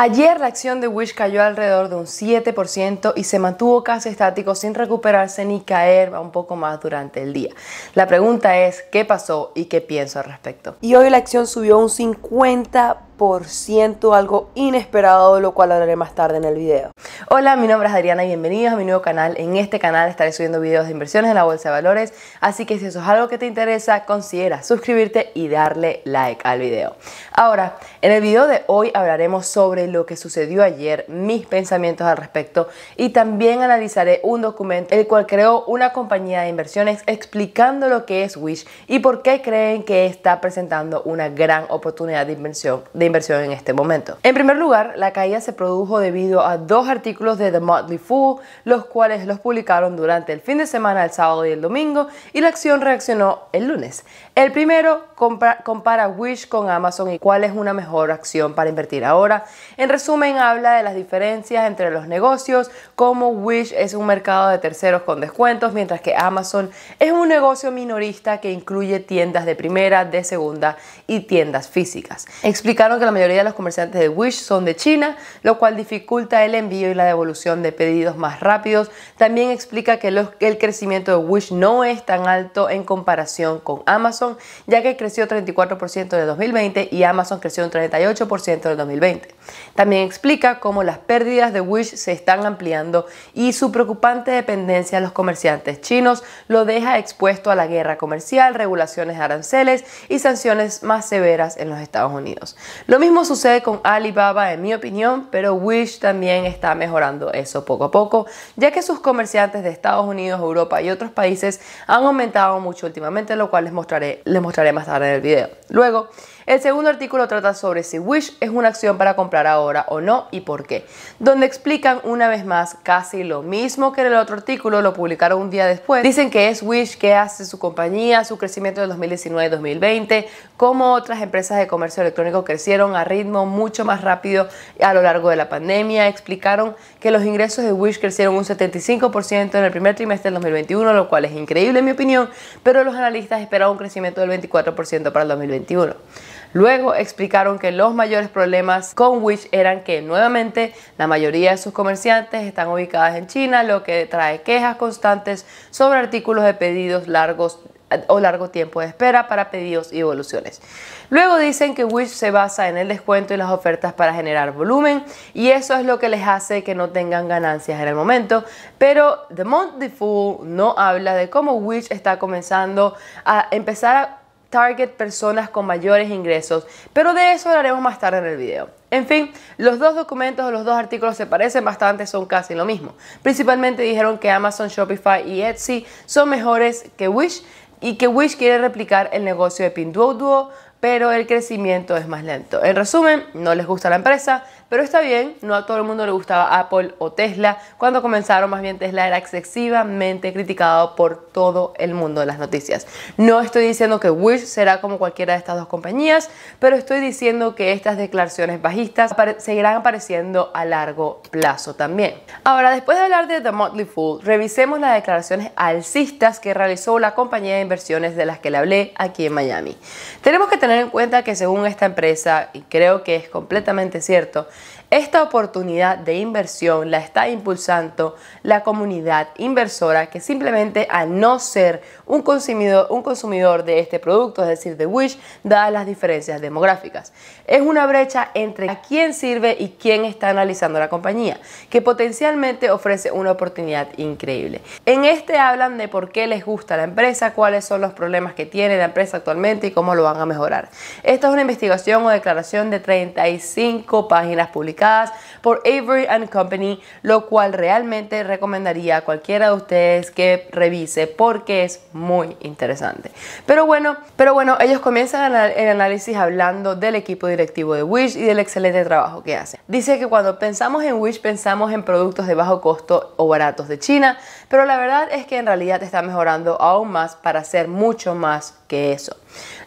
Ayer la acción de Wish cayó alrededor de un 7% y se mantuvo casi estático sin recuperarse ni caer un poco más durante el día. La pregunta es, ¿qué pasó y qué pienso al respecto? Y hoy la acción subió un 50% algo inesperado, lo cual hablaré más tarde en el video. Hola, mi nombre es Adriana y bienvenidos a mi nuevo canal. En este canal estaré subiendo videos de inversiones en la bolsa de valores, así que si eso es algo que te interesa, considera suscribirte y darle like al video. Ahora, en el video de hoy hablaremos sobre lo que sucedió ayer, mis pensamientos al respecto y también analizaré un documento el cual creó una compañía de inversiones explicando lo que es Wish y por qué creen que está presentando una gran oportunidad de inversión de inversión en este momento. En primer lugar, la caída se produjo debido a dos artículos de The Motley Fool, los cuales los publicaron durante el fin de semana, el sábado y el domingo, y la acción reaccionó el lunes. El primero compara, compara Wish con Amazon y cuál es una mejor acción para invertir ahora. En resumen, habla de las diferencias entre los negocios, cómo Wish es un mercado de terceros con descuentos, mientras que Amazon es un negocio minorista que incluye tiendas de primera, de segunda y tiendas físicas. Explicaron que la mayoría de los comerciantes de Wish son de China, lo cual dificulta el envío y la devolución de pedidos más rápidos. También explica que el crecimiento de Wish no es tan alto en comparación con Amazon, ya que creció 34% en 2020 y Amazon creció un 38% en 2020. También explica cómo las pérdidas de Wish se están ampliando y su preocupante dependencia a los comerciantes chinos lo deja expuesto a la guerra comercial, regulaciones de aranceles y sanciones más severas en los Estados Unidos. Lo mismo sucede con Alibaba en mi opinión, pero Wish también está mejorando eso poco a poco, ya que sus comerciantes de Estados Unidos, Europa y otros países han aumentado mucho últimamente, lo cual les mostraré, mostraré más tarde en el video. Luego, el segundo artículo trata sobre si Wish es una acción para comprar ahora o no y por qué, donde explican una vez más casi lo mismo que en el otro artículo, lo publicaron un día después. Dicen que es Wish que hace su compañía, su crecimiento del 2019 2020, cómo otras empresas de comercio electrónico crecieron a ritmo mucho más rápido a lo largo de la pandemia. Explicaron que los ingresos de Wish crecieron un 75% en el primer trimestre del 2021, lo cual es increíble en mi opinión, pero los analistas esperaban un crecimiento del 24% para el 2021. Luego explicaron que los mayores problemas con Wish eran que nuevamente la mayoría de sus comerciantes están ubicadas en China, lo que trae quejas constantes sobre artículos de pedidos largos o largo tiempo de espera para pedidos y evoluciones. Luego dicen que Wish se basa en el descuento y las ofertas para generar volumen y eso es lo que les hace que no tengan ganancias en el momento, pero The Monthly Fool no habla de cómo Wish está comenzando a empezar a target personas con mayores ingresos, pero de eso hablaremos más tarde en el video. En fin, los dos documentos o los dos artículos se parecen bastante, son casi lo mismo. Principalmente dijeron que Amazon, Shopify y Etsy son mejores que Wish y que Wish quiere replicar el negocio de Pinduoduo, pero el crecimiento es más lento. En resumen, no les gusta la empresa, pero está bien, no a todo el mundo le gustaba Apple o Tesla. Cuando comenzaron, más bien Tesla era excesivamente criticado por todo el mundo de las noticias. No estoy diciendo que Wish será como cualquiera de estas dos compañías, pero estoy diciendo que estas declaraciones bajistas seguirán apareciendo a largo plazo también. Ahora, después de hablar de The Motley Fool, revisemos las declaraciones alcistas que realizó la compañía de inversiones de las que le hablé aquí en Miami. Tenemos que tener en cuenta que según esta empresa, y creo que es completamente cierto, esta oportunidad de inversión la está impulsando la comunidad inversora que simplemente al no ser un consumidor, de este producto, es decir, de Wish, da las diferencias demográficas. Es una brecha entre a quién sirve y quién está analizando la compañía, que potencialmente ofrece una oportunidad increíble. En este hablan de por qué les gusta la empresa, cuáles son los problemas que tiene la empresa actualmente y cómo lo van a mejorar. Esta es una investigación o declaración de 35 páginas publicadas por Avery and Company, lo cual realmente recomendaría a cualquiera de ustedes que revise porque es muy interesante. Pero bueno, pero bueno, ellos comienzan el análisis hablando del equipo directivo de Wish y del excelente trabajo que hacen. Dice que cuando pensamos en Wish pensamos en productos de bajo costo o baratos de China, pero la verdad es que en realidad te está mejorando aún más para ser mucho más que eso.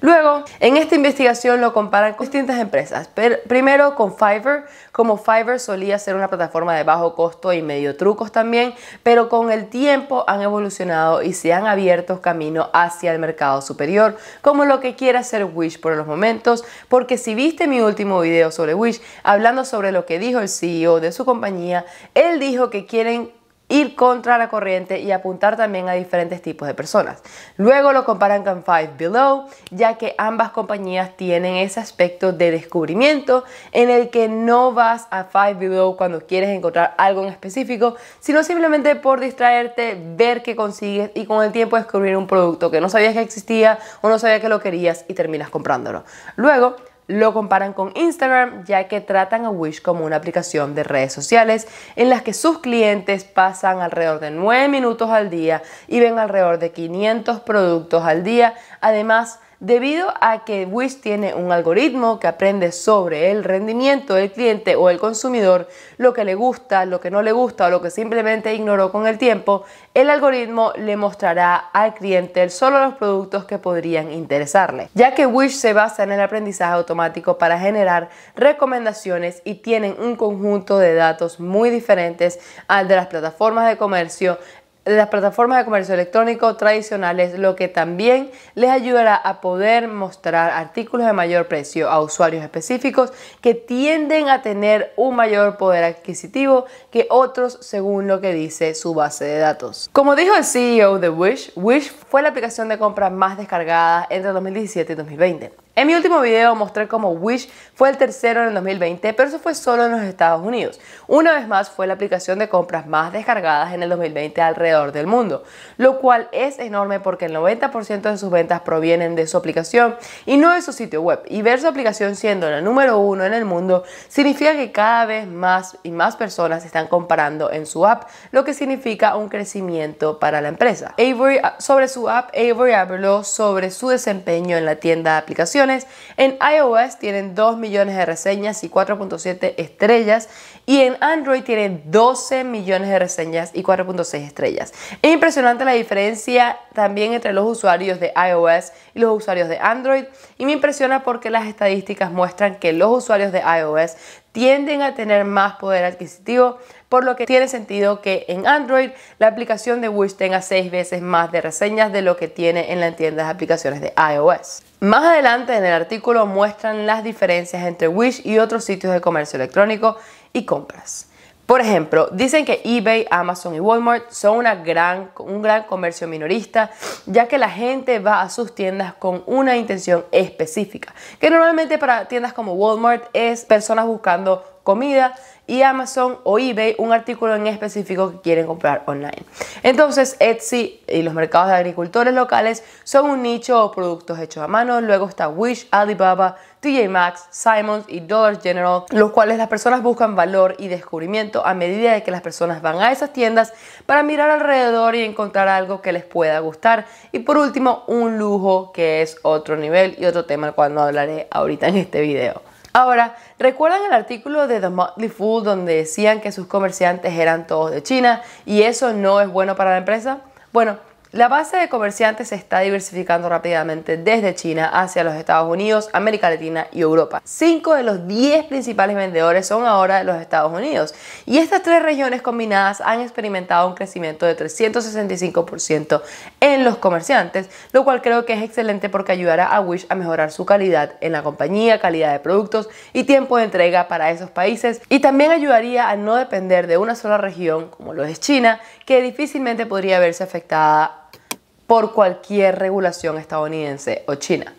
Luego, en esta investigación lo comparan con distintas empresas. Pero primero con Fiverr, como Fiverr solía ser una plataforma de bajo costo y medio trucos también, pero con el tiempo han evolucionado y se han abierto camino hacia el mercado superior, como lo que quiere hacer Wish por los momentos, porque si viste mi último video sobre Wish, hablando sobre lo que dijo el CEO de su compañía, él dijo que quieren ir contra la corriente y apuntar también a diferentes tipos de personas. Luego lo comparan con Five Below, ya que ambas compañías tienen ese aspecto de descubrimiento en el que no vas a Five Below cuando quieres encontrar algo en específico, sino simplemente por distraerte, ver qué consigues y con el tiempo descubrir un producto que no sabías que existía o no sabías que lo querías y terminas comprándolo. Luego, lo comparan con Instagram, ya que tratan a Wish como una aplicación de redes sociales en las que sus clientes pasan alrededor de 9 minutos al día y ven alrededor de 500 productos al día. Además, Debido a que Wish tiene un algoritmo que aprende sobre el rendimiento del cliente o el consumidor, lo que le gusta, lo que no le gusta o lo que simplemente ignoró con el tiempo, el algoritmo le mostrará al cliente solo los productos que podrían interesarle. Ya que Wish se basa en el aprendizaje automático para generar recomendaciones y tienen un conjunto de datos muy diferentes al de las plataformas de comercio, las plataformas de comercio electrónico tradicionales, lo que también les ayudará a poder mostrar artículos de mayor precio a usuarios específicos que tienden a tener un mayor poder adquisitivo que otros según lo que dice su base de datos. Como dijo el CEO de Wish, Wish fue la aplicación de compra más descargada entre 2017 y 2020. En mi último video mostré cómo Wish fue el tercero en el 2020, pero eso fue solo en los Estados Unidos. Una vez más fue la aplicación de compras más descargadas en el 2020 alrededor del mundo, lo cual es enorme porque el 90% de sus ventas provienen de su aplicación y no de su sitio web. Y ver su aplicación siendo la número uno en el mundo significa que cada vez más y más personas están comparando en su app, lo que significa un crecimiento para la empresa. sobre su app, Avery habló sobre su desempeño en la tienda de aplicaciones. En iOS tienen 2 millones de reseñas y 4.7 estrellas. Y en Android tiene 12 millones de reseñas y 4.6 estrellas. Es impresionante la diferencia también entre los usuarios de iOS y los usuarios de Android. Y me impresiona porque las estadísticas muestran que los usuarios de iOS tienden a tener más poder adquisitivo, por lo que tiene sentido que en Android la aplicación de Wish tenga 6 veces más de reseñas de lo que tiene en la tienda de aplicaciones de iOS. Más adelante en el artículo muestran las diferencias entre Wish y otros sitios de comercio electrónico y compras. Por ejemplo, dicen que eBay, Amazon y Walmart son una gran, un gran comercio minorista, ya que la gente va a sus tiendas con una intención específica, que normalmente para tiendas como Walmart es personas buscando comida y Amazon o eBay un artículo en específico que quieren comprar online. Entonces Etsy y los mercados de agricultores locales son un nicho o productos hechos a mano. Luego está Wish, Alibaba, TJ Maxx, Simons y Dollar General, los cuales las personas buscan valor y descubrimiento a medida de que las personas van a esas tiendas para mirar alrededor y encontrar algo que les pueda gustar. Y por último, un lujo que es otro nivel y otro tema al cual no hablaré ahorita en este video. Ahora, ¿recuerdan el artículo de The Motley Fool donde decían que sus comerciantes eran todos de China y eso no es bueno para la empresa? Bueno, la base de comerciantes se está diversificando rápidamente desde China hacia los Estados Unidos, América Latina y Europa. Cinco de los diez principales vendedores son ahora los Estados Unidos y estas tres regiones combinadas han experimentado un crecimiento de 365% en los comerciantes, lo cual creo que es excelente porque ayudará a Wish a mejorar su calidad en la compañía, calidad de productos y tiempo de entrega para esos países y también ayudaría a no depender de una sola región como lo es China, que difícilmente podría verse afectada por cualquier regulación estadounidense o china.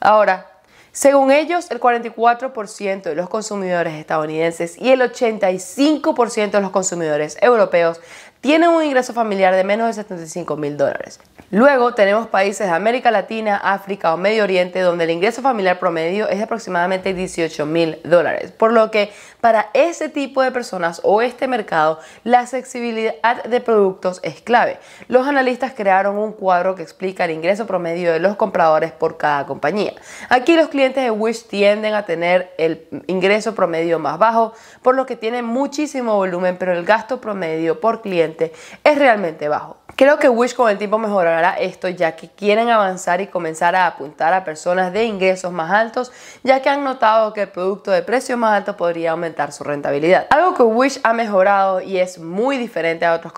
Ahora, según ellos, el 44% de los consumidores estadounidenses y el 85% de los consumidores europeos tienen un ingreso familiar de menos de 75 mil dólares. Luego tenemos países de América Latina, África o Medio Oriente donde el ingreso familiar promedio es de aproximadamente 18 mil dólares. Por lo que para ese tipo de personas o este mercado, la accesibilidad de productos es clave. Los analistas crearon un cuadro que explica el ingreso promedio de los compradores por cada compañía. Aquí los clientes de Wish tienden a tener el ingreso promedio más bajo, por lo que tienen muchísimo volumen, pero el gasto promedio por cliente es realmente bajo. Creo que Wish con el tiempo mejorará esto ya que quieren avanzar y comenzar a apuntar a personas de ingresos más altos ya que han notado que el producto de precio más alto podría aumentar su rentabilidad. Algo que Wish ha mejorado y es muy diferente a otros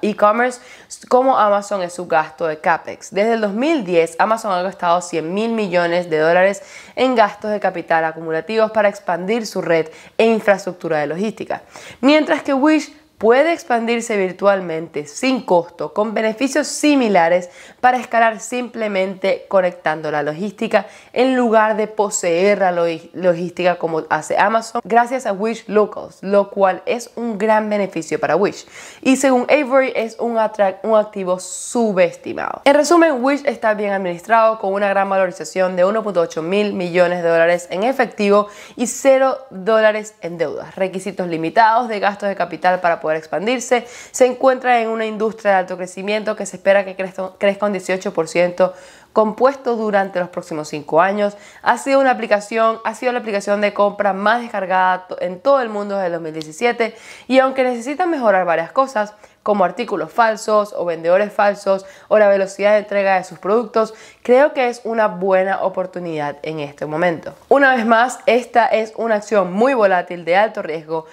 e-commerce como Amazon es su gasto de CAPEX. Desde el 2010 Amazon ha gastado 100 mil millones de dólares en gastos de capital acumulativos para expandir su red e infraestructura de logística. Mientras que Wish puede expandirse virtualmente sin costo, con beneficios similares para escalar simplemente conectando la logística en lugar de poseer la logística como hace Amazon gracias a Wish Locals, lo cual es un gran beneficio para Wish. Y según Avery es un, activo subestimado. En resumen, Wish está bien administrado con una gran valorización de 1.8 mil millones de dólares en efectivo y 0 dólares en deudas, requisitos limitados de gastos de capital para poder poder expandirse. Se encuentra en una industria de alto crecimiento que se espera que crezca un 18% compuesto durante los próximos 5 años. Ha sido una aplicación, ha sido la aplicación de compra más descargada en todo el mundo desde 2017 y aunque necesita mejorar varias cosas, como artículos falsos o vendedores falsos o la velocidad de entrega de sus productos, creo que es una buena oportunidad en este momento. Una vez más, esta es una acción muy volátil de alto riesgo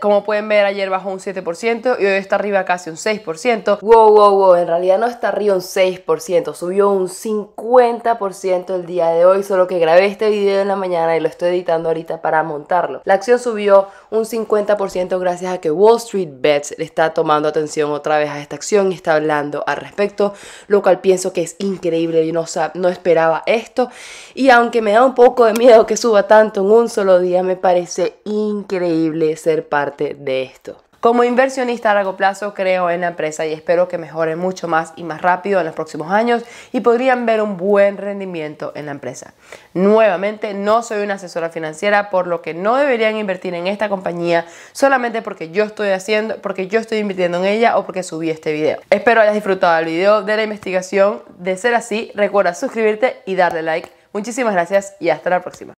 como pueden ver, ayer bajó un 7% y hoy está arriba casi un 6%. Wow, wow, wow, en realidad no está arriba un 6%, subió un 50% el día de hoy, solo que grabé este video en la mañana y lo estoy editando ahorita para montarlo. La acción subió un 50% gracias a que Wall Street Bets le está tomando atención otra vez a esta acción y está hablando al respecto, lo cual pienso que es increíble, y no, no esperaba esto y aunque me da un poco de miedo que suba tanto en un solo día, me parece increíble parte de esto. Como inversionista a largo plazo creo en la empresa y espero que mejore mucho más y más rápido en los próximos años y podrían ver un buen rendimiento en la empresa. Nuevamente, no soy una asesora financiera, por lo que no deberían invertir en esta compañía solamente porque yo estoy haciendo, porque yo estoy invirtiendo en ella o porque subí este video. Espero hayas disfrutado el video de la investigación. De ser así, recuerda suscribirte y darle like. Muchísimas gracias y hasta la próxima.